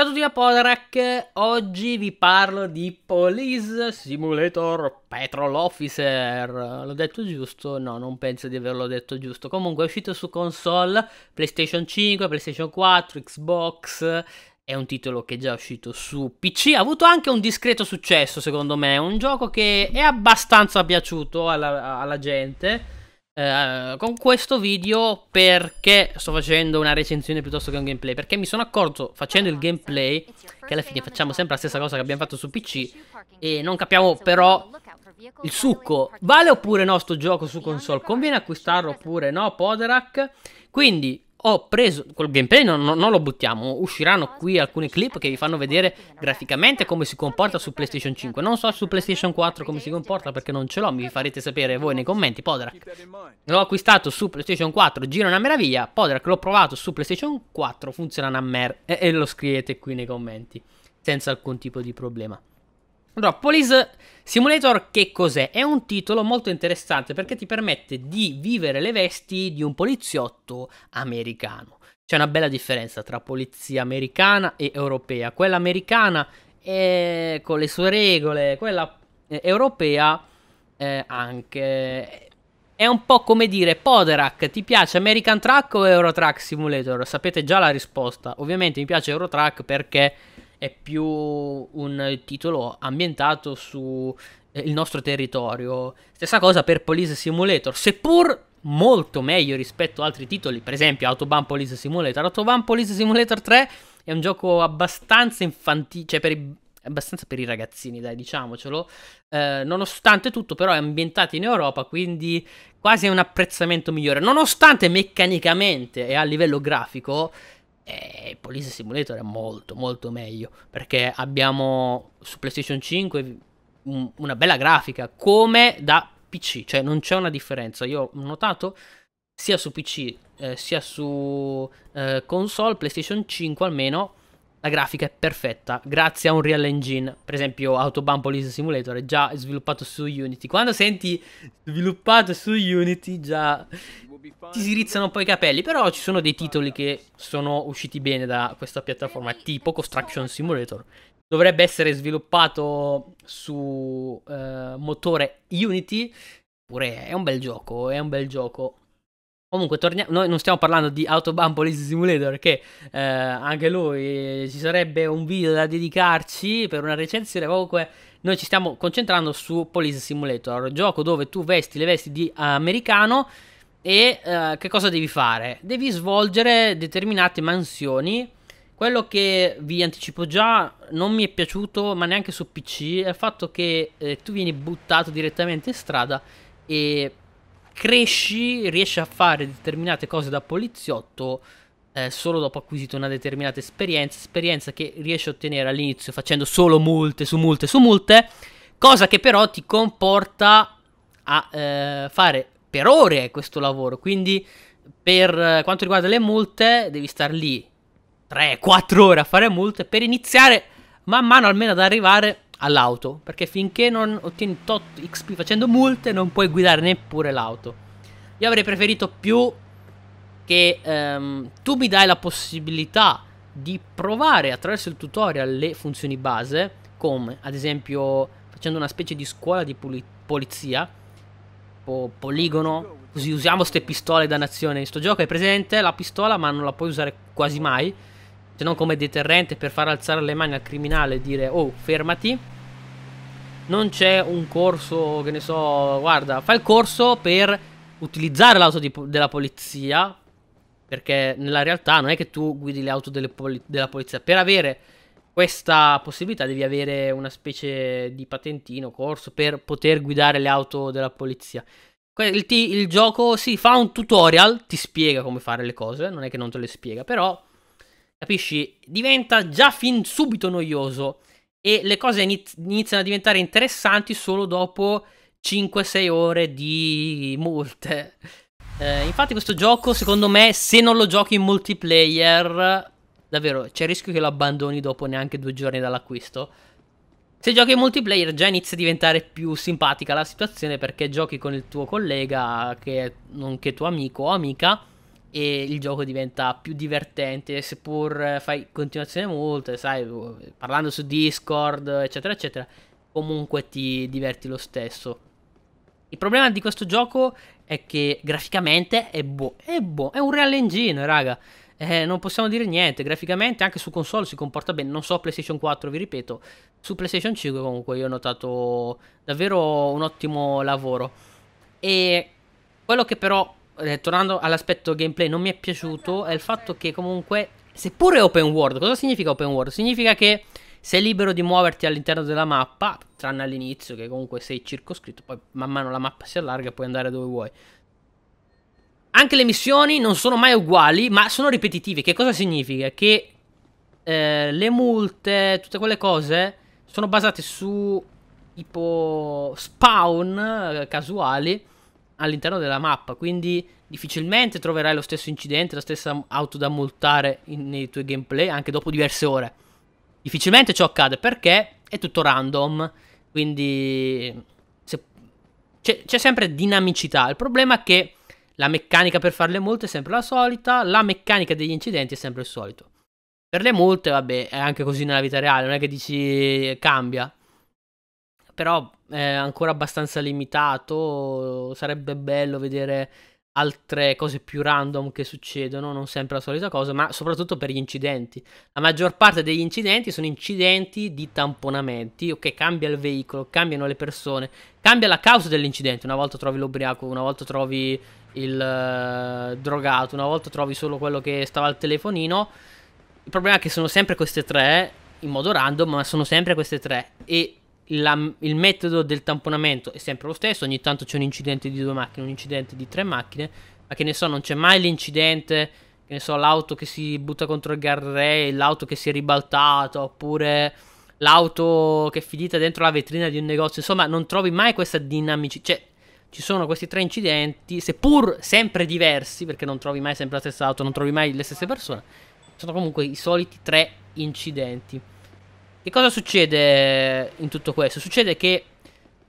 Ciao a tutti da Podrack, oggi vi parlo di Police Simulator Petrol Officer, l'ho detto giusto? No, non penso di averlo detto giusto, comunque è uscito su console, PlayStation 5, PlayStation 4, Xbox, è un titolo che è già uscito su PC, ha avuto anche un discreto successo secondo me, un gioco che è abbastanza piaciuto alla, alla gente, eh, con questo video perché sto facendo una recensione piuttosto che un gameplay perché mi sono accorto facendo il gameplay che alla fine facciamo sempre la stessa cosa che abbiamo fatto su PC e non capiamo però il succo vale oppure no sto gioco su console conviene acquistarlo oppure no Poderak quindi ho preso quel gameplay, non, non, non, lo buttiamo, usciranno qui alcune clip che vi fanno vedere graficamente come si comporta su PlayStation 5. Non so su PlayStation 4 come si comporta perché non ce l'ho, mi farete sapere voi nei commenti, Podrak. L'ho acquistato su PlayStation 4, gira una meraviglia, Podrak l'ho provato su PlayStation 4, funziona una mer... E, e lo scrivete qui nei commenti, senza alcun tipo di problema. Allora, Police Simulator che cos'è? È un titolo molto interessante perché ti permette di vivere le vesti di un poliziotto americano. C'è una bella differenza tra polizia americana e europea. Quella americana è con le sue regole, quella eh, europea eh, anche. È un po' come dire, Poderac, ti piace American Truck o Eurotrack Simulator? Sapete già la risposta. Ovviamente mi piace Eurotrack perché è più un titolo ambientato su eh, il nostro territorio. Stessa cosa per Police Simulator, seppur molto meglio rispetto ad altri titoli, per esempio Autobahn Police Simulator. Autobahn Police Simulator 3 è un gioco abbastanza infantile, cioè per i, abbastanza per i ragazzini, dai, diciamocelo. Eh, nonostante tutto, però, è ambientato in Europa, quindi quasi è un apprezzamento migliore. Nonostante meccanicamente e a livello grafico e eh, Police Simulator è molto molto meglio perché abbiamo su PlayStation 5 una bella grafica come da PC, cioè non c'è una differenza. Io ho notato sia su PC eh, sia su eh, console PlayStation 5 almeno la grafica è perfetta grazie a un Real Engine, per esempio Autobahn Police Simulator è già sviluppato su Unity. Quando senti sviluppato su Unity già ti si rizzano un po' i capelli, però ci sono dei titoli che sono usciti bene da questa piattaforma, tipo Construction Simulator. Dovrebbe essere sviluppato su eh, motore Unity, pure è un bel gioco, è un bel gioco. Comunque, torniamo, noi non stiamo parlando di Autobahn Police Simulator, che eh, anche lui eh, ci sarebbe un video da dedicarci per una recensione. Comunque, noi ci stiamo concentrando su Police Simulator, gioco dove tu vesti le vesti di americano e eh, che cosa devi fare? Devi svolgere determinate mansioni. Quello che vi anticipo già non mi è piaciuto, ma neanche su PC, è il fatto che eh, tu vieni buttato direttamente in strada e cresci, riesci a fare determinate cose da poliziotto eh, solo dopo acquisito una determinata esperienza, esperienza che riesci a ottenere all'inizio facendo solo multe su multe su multe, cosa che però ti comporta a eh, fare per ore questo lavoro, quindi per eh, quanto riguarda le multe devi stare lì 3-4 ore a fare multe per iniziare man mano almeno ad arrivare all'auto, perché finché non ottieni tot XP facendo multe non puoi guidare neppure l'auto. Io avrei preferito più che um, tu mi dai la possibilità di provare attraverso il tutorial le funzioni base, come ad esempio facendo una specie di scuola di puli- polizia, o poligono, così usiamo queste pistole da nazione. In sto gioco è presente la pistola ma non la puoi usare quasi mai se non come deterrente per far alzare le mani al criminale e dire oh fermati non c'è un corso che ne so guarda fai il corso per utilizzare l'auto della polizia perché nella realtà non è che tu guidi le auto poli della polizia per avere questa possibilità devi avere una specie di patentino corso per poter guidare le auto della polizia il, il gioco si sì, fa un tutorial ti spiega come fare le cose non è che non te le spiega però Capisci? Diventa già fin subito noioso e le cose iniziano a diventare interessanti solo dopo 5-6 ore di multe. Eh, infatti questo gioco, secondo me, se non lo giochi in multiplayer, davvero c'è il rischio che lo abbandoni dopo neanche due giorni dall'acquisto. Se giochi in multiplayer già inizia a diventare più simpatica la situazione perché giochi con il tuo collega che è nonché tuo amico o amica e il gioco diventa più divertente seppur fai continuazione molte, sai, oh, parlando su Discord, eccetera, eccetera, comunque ti diverti lo stesso. Il problema di questo gioco è che graficamente è boh, è boh, è un real engine, raga. Eh, non possiamo dire niente, graficamente anche su console si comporta bene, non so PlayStation 4, vi ripeto, su PlayStation 5 comunque io ho notato davvero un ottimo lavoro. E quello che però eh, tornando all'aspetto gameplay, non mi è piaciuto è il fatto che comunque, seppure open world, cosa significa open world? Significa che sei libero di muoverti all'interno della mappa, tranne all'inizio che comunque sei circoscritto, poi man mano la mappa si allarga e puoi andare dove vuoi. Anche le missioni non sono mai uguali, ma sono ripetitive. Che cosa significa? Che eh, le multe, tutte quelle cose, sono basate su tipo spawn eh, casuali all'interno della mappa, quindi difficilmente troverai lo stesso incidente, la stessa auto da multare in, nei tuoi gameplay anche dopo diverse ore. Difficilmente ciò accade perché è tutto random, quindi se, c'è, c'è sempre dinamicità. Il problema è che la meccanica per fare le multe è sempre la solita, la meccanica degli incidenti è sempre il solito. Per le multe, vabbè, è anche così nella vita reale, non è che dici cambia, però è ancora abbastanza limitato. Sarebbe bello vedere altre cose più random che succedono, non sempre la solita cosa, ma soprattutto per gli incidenti. La maggior parte degli incidenti sono incidenti di tamponamenti, ok, cambia il veicolo, cambiano le persone, cambia la causa dell'incidente, una volta trovi l'ubriaco, una volta trovi il uh, drogato, una volta trovi solo quello che stava al telefonino. Il problema è che sono sempre queste tre, in modo random, ma sono sempre queste tre. E la, il metodo del tamponamento è sempre lo stesso, ogni tanto c'è un incidente di due macchine, un incidente di tre macchine, ma che ne so, non c'è mai l'incidente, che ne so, l'auto che si butta contro il guardrail, l'auto che si è ribaltata, oppure l'auto che è finita dentro la vetrina di un negozio, insomma, non trovi mai questa dinamicità, cioè ci sono questi tre incidenti, seppur sempre diversi, perché non trovi mai sempre la stessa auto, non trovi mai le stesse persone, sono comunque i soliti tre incidenti. Che cosa succede in tutto questo? Succede che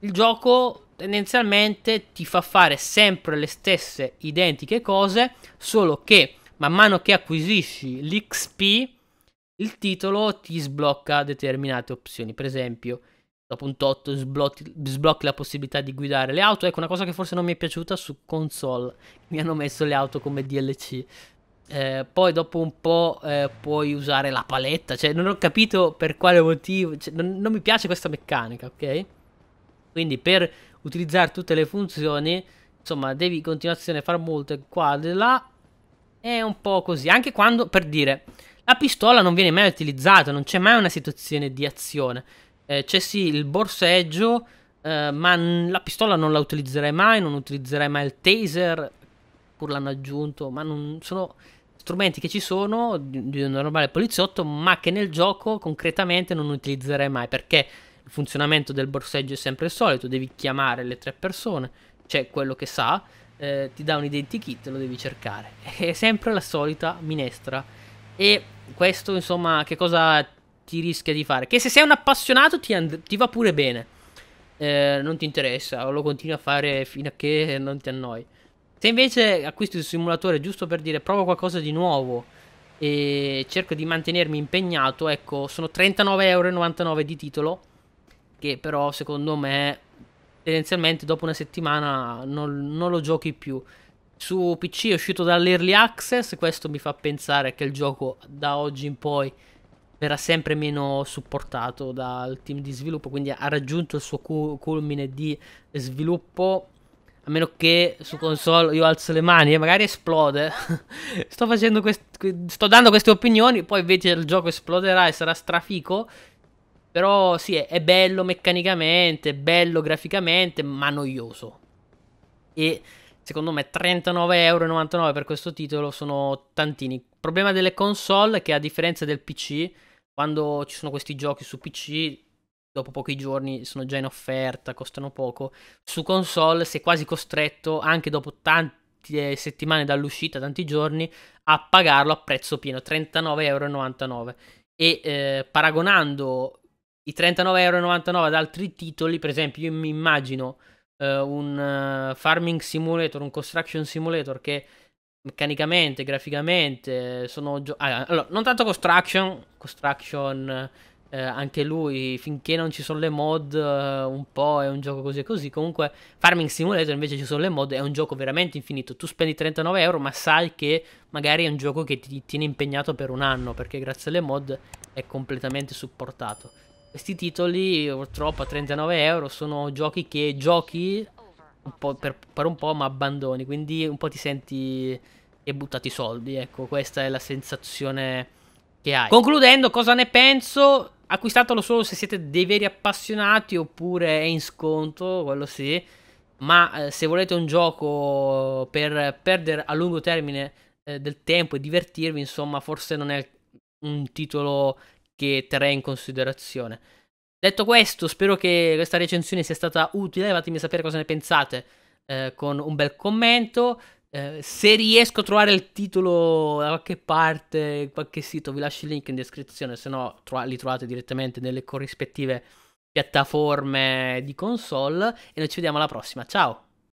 il gioco tendenzialmente ti fa fare sempre le stesse identiche cose, solo che man mano che acquisisci l'XP, il titolo ti sblocca determinate opzioni. Per esempio, dopo un tot sblocchi, sblocchi, la possibilità di guidare le auto. Ecco, una cosa che forse non mi è piaciuta su console, mi hanno messo le auto come DLC eh, poi dopo un po' eh, puoi usare la paletta, cioè non ho capito per quale motivo, cioè, non, non, mi piace questa meccanica, ok? Quindi per utilizzare tutte le funzioni, insomma, devi in continuazione far molte qua e là, è un po' così, anche quando, per dire, la pistola non viene mai utilizzata, non c'è mai una situazione di azione, eh, c'è sì il borseggio, eh, ma la pistola non la utilizzerei mai, non utilizzerei mai il taser, pur l'hanno aggiunto, ma non sono strumenti che ci sono di, un normale poliziotto, ma che nel gioco concretamente non utilizzerei mai perché il funzionamento del borseggio è sempre il solito, devi chiamare le tre persone, c'è cioè quello che sa, eh, ti dà un identikit, lo devi cercare. È sempre la solita minestra. E questo, insomma, che cosa ti rischia di fare? Che se sei un appassionato ti, and- ti va pure bene. Eh, non ti interessa, lo continui a fare fino a che non ti annoi. Se invece acquisto il simulatore giusto per dire provo qualcosa di nuovo e cerco di mantenermi impegnato, ecco, sono 39,99€ di titolo, che però secondo me tendenzialmente dopo una settimana non, non lo giochi più. Su PC è uscito dall'early access, questo mi fa pensare che il gioco da oggi in poi verrà sempre meno supportato dal team di sviluppo, quindi ha raggiunto il suo culmine di sviluppo a meno che su console io alzo le mani e magari esplode. sto, sto dando queste opinioni, poi invece il gioco esploderà e sarà strafico. Però sì, è, bello meccanicamente, bello graficamente, ma noioso. E secondo me 39,99€ per questo titolo sono tantini. problema delle console è che a differenza del PC, quando ci sono questi giochi su PC dopo pochi giorni sono già in offerta, costano poco. Su console sei quasi costretto, anche dopo tante eh, settimane dall'uscita, tanti giorni, a pagarlo a prezzo pieno, 39,99€. E eh, paragonando i 39,99€ ad altri titoli, per esempio, io mi immagino eh, un uh, farming simulator, un construction simulator che meccanicamente, graficamente, sono... Gio- ah, allora, non tanto construction, construction... Eh, eh, anche lui finché non ci sono le mod eh, un po' è un gioco così e così comunque Farming Simulator invece ci sono le mod è un gioco veramente infinito tu spendi 39 euro ma sai che magari è un gioco che ti tiene impegnato per un anno perché grazie alle mod è completamente supportato questi titoli purtroppo a 39 euro sono giochi che giochi un per, per, un po' ma abbandoni quindi un po' ti senti e buttati i soldi ecco questa è la sensazione che hai concludendo cosa ne penso acquistatelo solo se siete dei veri appassionati oppure è in sconto, quello sì. Ma eh, se volete un gioco per perdere a lungo termine eh, del tempo e divertirvi, insomma, forse non è un titolo che terrei in considerazione. Detto questo, spero che questa recensione sia stata utile. Fatemi sapere cosa ne pensate eh, con un bel commento. Eh, se riesco a trovare il titolo da qualche parte, qualche sito, vi lascio il link in descrizione, se no tro- li trovate direttamente nelle corrispettive piattaforme di console. E noi ci vediamo alla prossima. Ciao!